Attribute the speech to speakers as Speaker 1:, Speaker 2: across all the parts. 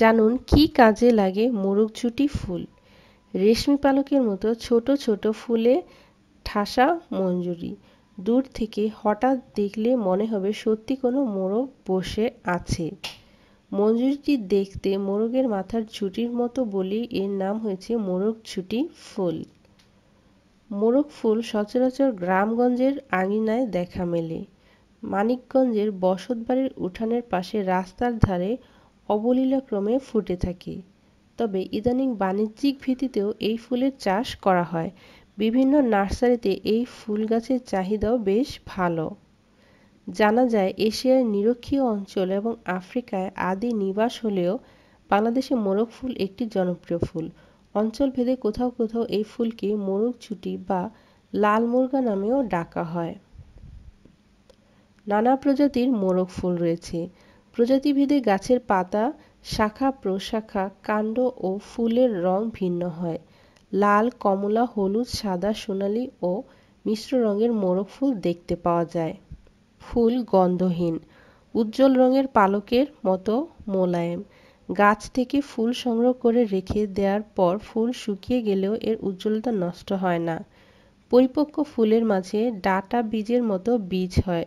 Speaker 1: জানুন কি কাজে লাগে মোরগঝুটি ফুল রেশমি পালকের মতো ছোট ছোট ফুলে ঠাসা মঞ্জুরি দূর থেকে হঠাৎ দেখলে মনে হবে সত্যি কোনো মোরগ বসে আছে মঞ্জুরিটি দেখতে মোরগের মাথার ঝুটির মতো বলি এর নাম হয়েছে মোরগ ঝুটি ফুল মোরগ ফুল সচরাচর গ্রামগঞ্জের আঙিনায় দেখা মেলে মানিকগঞ্জের বসতবাড়ির উঠানের পাশে রাস্তার ধারে অবলীলাক্রমে ফুটে থাকে তবে ইদানিং বাণিজ্যিক ভিত্তিতেও এই ফুলের চাষ করা হয় বিভিন্ন নার্সারিতে এই ফুল গাছের চাহিদাও বেশ ভালো জানা যায় এশিয়ার নিরক্ষীয় অঞ্চল এবং আফ্রিকায় আদি নিবাস হলেও বাংলাদেশে মোরগ ফুল একটি জনপ্রিয় ফুল অঞ্চলভেদে কোথাও কোথাও এই ফুলকে মোরগ ছুটি বা লাল মুরগা নামেও ডাকা হয় নানা প্রজাতির মোরগ ফুল রয়েছে প্রজাতিভেদে গাছের পাতা শাখা প্রশাখা কাণ্ড ও ফুলের রং ভিন্ন হয় লাল কমলা হলুদ সাদা সোনালি ও মিশ্র রঙের মোরগ ফুল দেখতে পাওয়া যায় ফুল গন্ধহীন উজ্জ্বল রঙের পালকের মতো মোলায়েম গাছ থেকে ফুল সংগ্রহ করে রেখে দেওয়ার পর ফুল শুকিয়ে গেলেও এর উজ্জ্বলতা নষ্ট হয় না পরিপক্ক ফুলের মাঝে ডাটা বীজের মতো বীজ হয়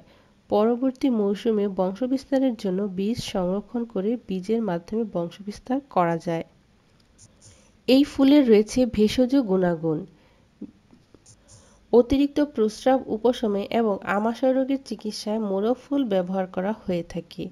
Speaker 1: পরবর্তী মৌসুমে বংশবিস্তারের জন্য বীজ সংরক্ষণ করে বীজের মাধ্যমে বংশবিস্তার করা যায় এই ফুলের রয়েছে ভেষজ গুণাগুণ অতিরিক্ত প্রস্রাব উপশমে এবং আমাশয় রোগের চিকিৎসায় মোরগ ফুল ব্যবহার করা হয়ে থাকে